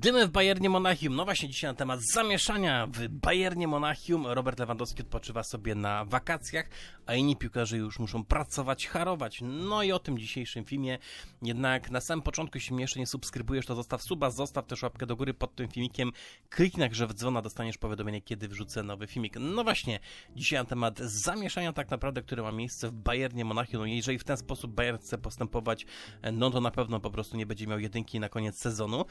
Dymy w Bayernie Monachium. No właśnie dzisiaj na temat zamieszania w Bayernie Monachium. Robert Lewandowski odpoczywa sobie na wakacjach, a inni piłkarze już muszą pracować, harować. No i o tym dzisiejszym filmie. Jednak na samym początku, jeśli mnie jeszcze nie subskrybujesz, to zostaw suba, zostaw też łapkę do góry pod tym filmikiem. Kliknij na w dzwona, dostaniesz powiadomienie, kiedy wrzucę nowy filmik. No właśnie, dzisiaj na temat zamieszania tak naprawdę, które ma miejsce w Bayernie Monachium. No jeżeli w ten sposób Bayern chce postępować, no to na pewno po prostu nie będzie miał jedynki na koniec sezonu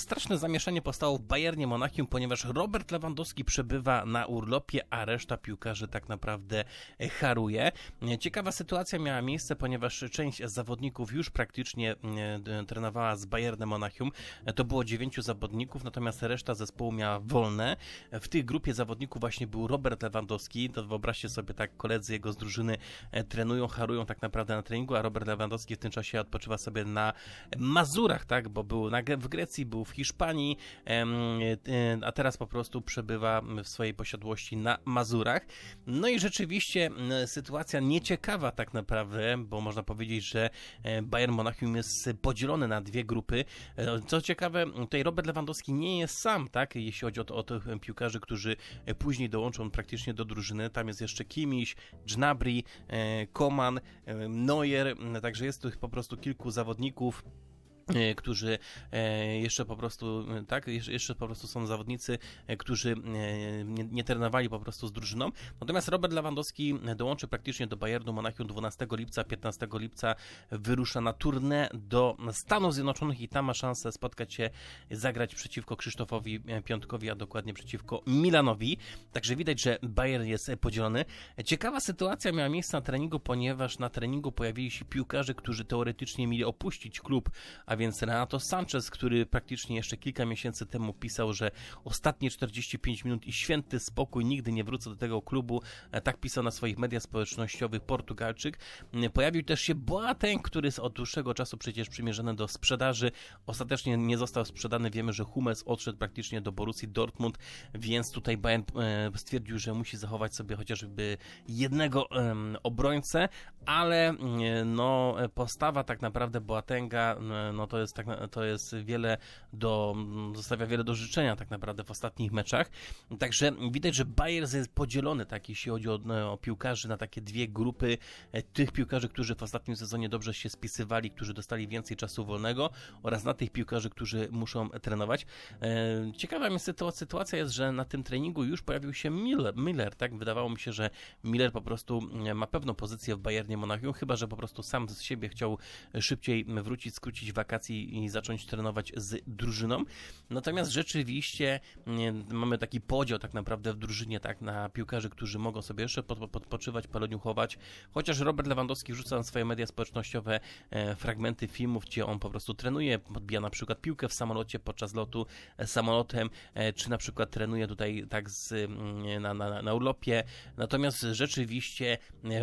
straszne zamieszanie powstało w Bayernie Monachium, ponieważ Robert Lewandowski przebywa na urlopie, a reszta piłkarzy tak naprawdę e, haruje. Ciekawa sytuacja miała miejsce, ponieważ część zawodników już praktycznie e, trenowała z Bayernem Monachium. E, to było dziewięciu zawodników, natomiast reszta zespołu miała wolne. W tej grupie zawodników właśnie był Robert Lewandowski. To wyobraźcie sobie, tak koledzy jego z drużyny trenują, harują tak naprawdę na treningu, a Robert Lewandowski w tym czasie odpoczywa sobie na Mazurach, tak, bo był na, w Grecji, był w Hiszpanii, e, a teraz po prostu przebywa w swojej posiadłości na Mazurach. No i rzeczywiście sytuacja nieciekawa tak naprawdę, bo można powiedzieć, że e, Bayern Monachium jest podzielony na dwie grupy. E, co ciekawe, tutaj Robert Lewandowski nie jest sam, tak, jeśli chodzi o, to, o tych piłkarzy, którzy później dołączą praktycznie do drużyny. Tam jest jeszcze Kimiś, Dżnabri, Koman, Neuer, także jest tu po prostu kilku zawodników E, którzy e, jeszcze po prostu, e, tak, jeszcze po prostu są zawodnicy, którzy nie, nie trenowali po prostu z drużyną. Natomiast Robert Lewandowski dołączy praktycznie do Bayernu Monachium 12 lipca, 15 lipca wyrusza na turnę do Stanów Zjednoczonych i tam ma szansę spotkać się, zagrać przeciwko Krzysztofowi Piątkowi, a dokładnie przeciwko Milanowi. Także widać, że Bayern jest podzielony. Ciekawa sytuacja miała miejsce na treningu, ponieważ na treningu pojawili się piłkarze, którzy teoretycznie mieli opuścić klub, a więc Renato Sanchez, który praktycznie jeszcze kilka miesięcy temu pisał, że ostatnie 45 minut i święty spokój, nigdy nie wrócę do tego klubu, e, tak pisał na swoich mediach społecznościowych Portugalczyk. E, pojawił też się Boateng, który jest od dłuższego czasu przecież przymierzony do sprzedaży. Ostatecznie nie został sprzedany. Wiemy, że Hummels odszedł praktycznie do Borussii Dortmund, więc tutaj Bayern e, stwierdził, że musi zachować sobie chociażby jednego obrońcę, ale mm, no postawa tak naprawdę Boatenga no to jest, tak, to jest wiele do, zostawia wiele do życzenia tak naprawdę w ostatnich meczach. Także widać, że Bayern jest podzielony, tak, jeśli chodzi o, o piłkarzy, na takie dwie grupy e, tych piłkarzy, którzy w ostatnim sezonie dobrze się spisywali, którzy dostali więcej czasu wolnego oraz na tych piłkarzy, którzy muszą trenować. E, ciekawa jest sytuacja jest, że na tym treningu już pojawił się Miller, Miller, tak? Wydawało mi się, że Miller po prostu e, ma pewną pozycję w Bayernie Monachium, chyba że po prostu sam z siebie chciał szybciej wrócić, skrócić wakacje wakacji i zacząć trenować z drużyną. Natomiast rzeczywiście mm, mamy taki podział tak naprawdę w drużynie tak na piłkarzy, którzy mogą sobie jeszcze pod, podpoczywać, chować. chociaż Robert Lewandowski rzuca na swoje media społecznościowe e, fragmenty filmów, gdzie on po prostu trenuje, podbija na przykład piłkę w samolocie podczas lotu e, samolotem, e, czy na przykład trenuje tutaj tak z, mm, na, na, na urlopie. Natomiast rzeczywiście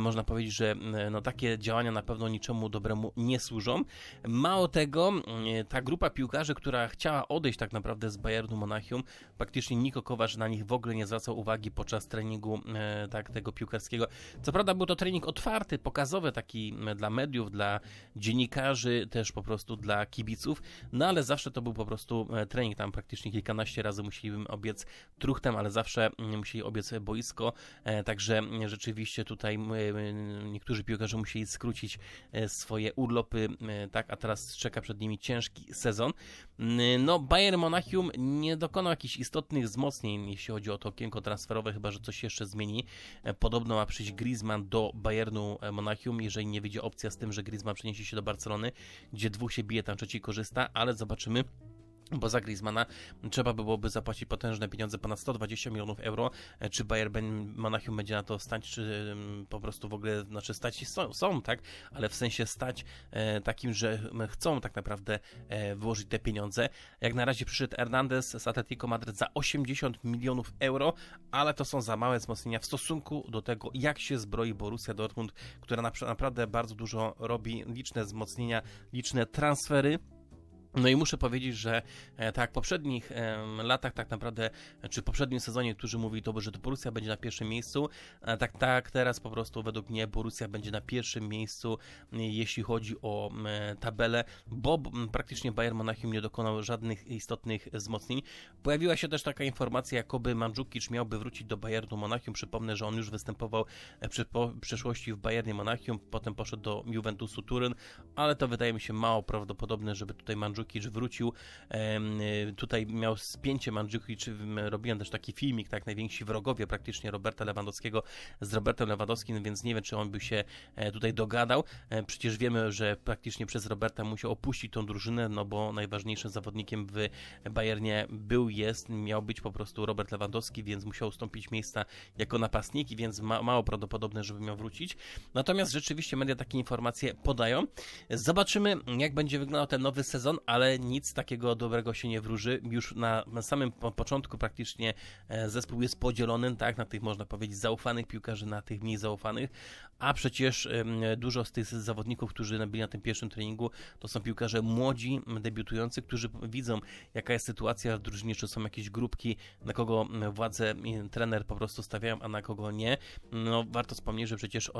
można powiedzieć, że no, takie działania na pewno niczemu dobremu nie służą. Mało tego, tego mm, ta grupa piłkarzy, która chciała odejść tak naprawdę z Bayernu Monachium, praktycznie Niko Kowasz na nich w ogóle nie zwracał uwagi podczas treningu e, tak, tego piłkarskiego. Co prawda był to trening otwarty, pokazowy taki dla mediów, dla dziennikarzy, też po prostu dla kibiców, no ale zawsze to był po prostu e, trening, tam praktycznie kilkanaście razy musieliby obiec truchtem, ale zawsze mm, musieli obiec boisko, e, także rzeczywiście tutaj niektórzy piłkarze musieli skrócić swoje urlopy, tak, a teraz czeka czeka przed nimi ciężki sezon. No, Bayern Monachium nie dokonał jakichś istotnych wzmocnień, jeśli chodzi o to okienko transferowe, chyba że coś jeszcze zmieni. E, podobno ma przyjść Griezmann do Bayernu e, Monachium, jeżeli nie wyjdzie opcja z tym, że Griezmann przeniesie się do Barcelony, gdzie dwóch się bije, tam trzeci korzysta, ale zobaczymy bo za Griezmana trzeba byłoby zapłacić potężne pieniądze, ponad 120 milionów euro. E, czy Bayern Monachium będzie na to stać, czy po prostu w ogóle, znaczy stać są, są tak, ale w sensie stać e, takim, że chcą tak naprawdę e, włożyć te pieniądze. Jak na razie przyszedł Hernandez z Atletico Madryt za 80 milionów euro, ale to są za małe wzmocnienia w stosunku do tego, jak się zbroi Borussia Dortmund, która naprawdę bardzo dużo robi, liczne wzmocnienia, liczne transfery. No i muszę powiedzieć, że e, tak w poprzednich latach, tak naprawdę, czy w poprzednim sezonie, którzy mówili to, że to Borussia będzie na pierwszym miejscu, tak, tak teraz po prostu według mnie Borussia będzie na pierwszym miejscu, e, jeśli chodzi o tabelę, bo praktycznie Bayern Monachium nie dokonał żadnych istotnych wzmocnień. Pojawiła się też taka informacja, jakoby Mandzukic miałby wrócić do Bayernu Monachium. Przypomnę, że on już występował e, w przeszłości w Bayernie Monachium, potem poszedł do Juventusu Turyn, ale to wydaje mi się mało prawdopodobne, żeby tutaj Mandzukic Mandżukic wrócił. Y, tutaj miał spięcie czy robiłem też taki filmik, tak, najwięksi wrogowie praktycznie Roberta Lewandowskiego z Robertem Lewandowskim, więc nie wiem, czy on by się e, tutaj dogadał. E, przecież wiemy, że praktycznie przez Roberta musiał opuścić tą drużynę, no bo najważniejszym zawodnikiem w Bayernie był, jest, miał być po prostu Robert Lewandowski, więc musiał ustąpić miejsca jako napastnik, więc ma, mało prawdopodobne, żeby miał wrócić. Natomiast rzeczywiście media takie informacje podają. Zobaczymy, jak będzie wyglądał ten nowy sezon, ale nic takiego dobrego się nie wróży. Już na samym początku praktycznie e, zespół jest podzielony, tak, na tych można powiedzieć zaufanych piłkarzy, na tych mniej zaufanych, a przecież dużo z tych zawodników, którzy byli na tym pierwszym treningu, to są piłkarze młodzi, debiutujący, którzy widzą, jaka jest sytuacja w drużynie, czy są jakieś grupki, na kogo władze trener po prostu stawiają, a na kogo nie. No, warto wspomnieć, że przecież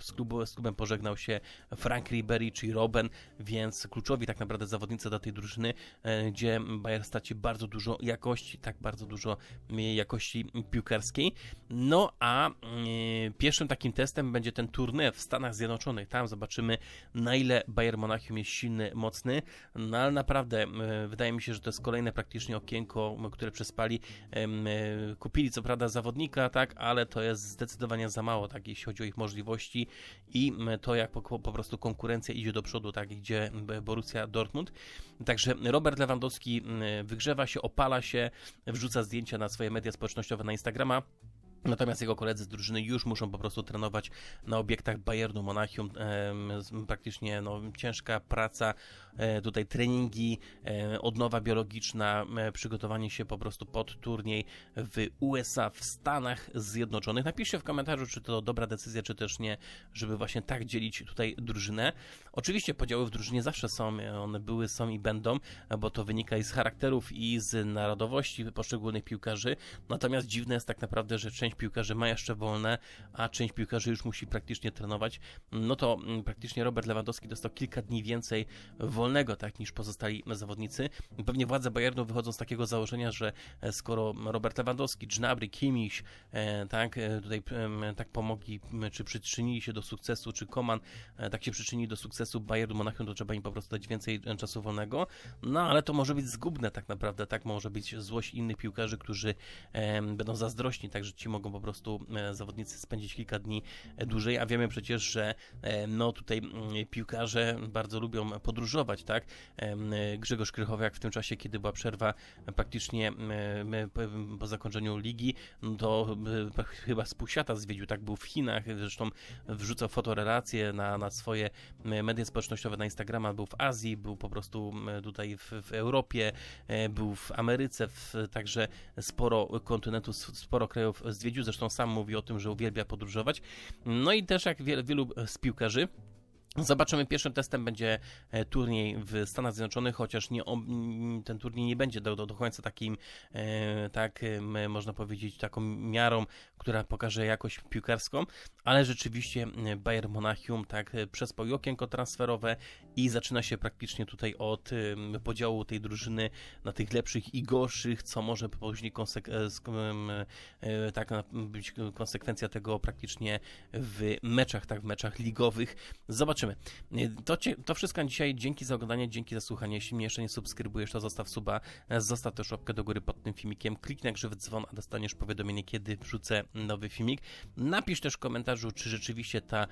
z, klubu, z klubem pożegnał się Frank Ribery czy Robben, więc kluczowi tak naprawdę zawodnicy dla tej drużyny, e, gdzie Bayern straci bardzo dużo jakości, tak bardzo dużo e, jakości piłkarskiej. No a e, pierwszym takim testem będzie ten turniej w Stanach Zjednoczonych. Tam zobaczymy, na ile Bayern Monachium jest silny, mocny. No ale naprawdę e, wydaje mi się, że to jest kolejne praktycznie okienko, które przespali. E, kupili co prawda zawodnika, tak, ale to jest zdecydowanie za mało, tak, jeśli chodzi o ich możliwości i to, jak po, po prostu konkurencja idzie do przodu, tak, gdzie Borussia Dortmund. Także Robert Lewandowski wygrzewa się, opala się, wrzuca zdjęcia na swoje media społecznościowe, na Instagrama. Natomiast jego koledzy z drużyny już muszą po prostu trenować na obiektach Bayernu Monachium. Praktycznie no, ciężka praca, e, tutaj treningi, e, odnowa biologiczna, e, przygotowanie się po prostu pod turniej w USA, w Stanach Zjednoczonych. Napiszcie w komentarzu, czy to dobra decyzja, czy też nie, żeby właśnie tak dzielić tutaj drużynę. Oczywiście podziały w drużynie zawsze są, one były, są i będą, bo to wynika i z charakterów, i z narodowości poszczególnych piłkarzy. Natomiast dziwne jest tak naprawdę, że część część piłkarzy ma jeszcze wolne, a część piłkarzy już musi praktycznie trenować, no to mm, praktycznie Robert Lewandowski dostał kilka dni więcej wolnego, tak, niż pozostali zawodnicy. Pewnie władze Bayernu wychodzą z takiego założenia, że e, skoro Robert Lewandowski, Gnabry, Kimmich, e, tak, e, tutaj tak pomogli, czy przyczynili się do sukcesu, czy Koman tak się przyczynili do sukcesu Bayernu Monachium, to trzeba im po prostu dać więcej czasu wolnego, no ale to może być zgubne tak naprawdę, tak, może być złość innych piłkarzy, którzy będą zazdrośni, także ci mogą mogą po prostu e, zawodnicy spędzić kilka dni e, dłużej, a wiemy przecież, że e, no tutaj mm, piłkarze bardzo lubią podróżować, tak? Grzegorz Krychowiak w tym czasie, kiedy była przerwa praktycznie po zakończeniu ligi, no to chyba z zwiedził, tak? Był w Chinach, zresztą wrzucał fotorelacje na, na swoje media społecznościowe na Instagrama, był w Azji, był po prostu tutaj w, w Europie, był w Ameryce, w, także sporo kontynentów, sporo krajów zwiedził odwiedził, zresztą sam mówi o tym, że uwielbia podróżować. No i też jak wielu e, z piłkarzy, Zobaczymy, pierwszym testem będzie e, turniej w Stanach Zjednoczonych, chociaż nie, ten turniej nie będzie do, do, do końca takim, e, tak można powiedzieć, taką miarą, która pokaże jakość piłkarską, ale rzeczywiście Bayern Monachium tak e, przez okienko transferowe i zaczyna się praktycznie tutaj od podziału tej drużyny na tych lepszych i gorszych, co może później konsek tak być konsekwencja tego praktycznie w meczach, tak w meczach ligowych. Zobaczymy zobaczymy. Y, to, ci, to wszystko dzisiaj. Dzięki za oglądanie, dzięki za słuchanie. Jeśli mnie jeszcze nie subskrybujesz, to zostaw suba, e, zostaw też łapkę do góry pod tym filmikiem. Kliknij grzywy dzwon, a dostaniesz powiadomienie, kiedy wrzucę nowy filmik. Napisz też w komentarzu, czy rzeczywiście ta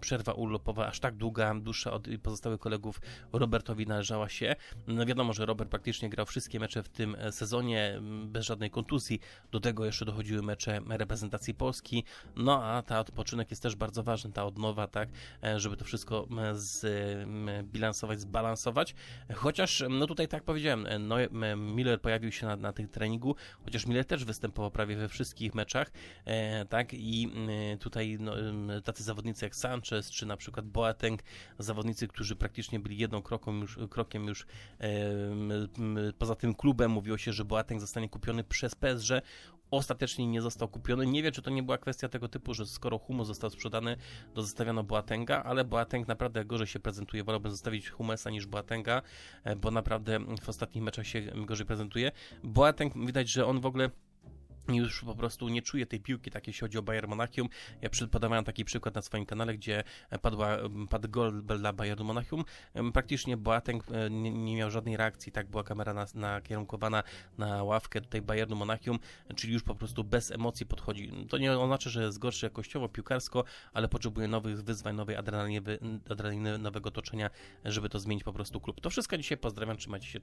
przerwa urlopowa aż tak długa, dłuższa od pozostałych kolegów Robertowi należała się. No wiadomo, że Robert praktycznie grał wszystkie mecze w tym e, sezonie bez żadnej kontuzji. Do tego jeszcze dochodziły mecze reprezentacji Polski. No a ta odpoczynek jest też bardzo ważny, ta odnowa, tak, e, żeby to to wszystko zbilansować, zbalansować. Chociaż, no tutaj tak powiedziałem, no, Miller pojawił się na, na tym treningu, chociaż Miller też występował prawie we wszystkich meczach, e, tak, i tutaj no, tacy zawodnicy jak Sanchez, czy na przykład Boateng, zawodnicy, którzy praktycznie byli jedną już, krokiem już e, poza tym klubem, mówiło się, że Boateng zostanie kupiony przez PSG, ostatecznie nie został kupiony. Nie wiem, czy to nie była kwestia tego typu, że skoro Humo został sprzedany, to zostawiano Boatenga, ale Boateng naprawdę gorzej się prezentuje. Wolałbym zostawić Humesa niż Boatenga, e, bo naprawdę w ostatnich meczach się gorzej prezentuje. Boateng widać, że on w ogóle już po prostu nie czuję tej piłki, tak jeśli chodzi o Bayern Monachium. Ja podawałem taki przykład na swoim kanale, gdzie padła, padł gol dla Bayernu Monachium. Praktycznie Boateng e, nie, nie miał żadnej reakcji, tak była kamera na, nakierunkowana na ławkę tutaj Bayernu Monachium, czyli już po prostu bez emocji podchodzi. To nie oznacza, że jest gorszy jakościowo, piłkarsko, ale potrzebuje nowych wyzwań, nowej adrenaliny, adrenaliny nowego otoczenia, żeby to zmienić po prostu klub. To wszystko dzisiaj, pozdrawiam, trzymajcie się.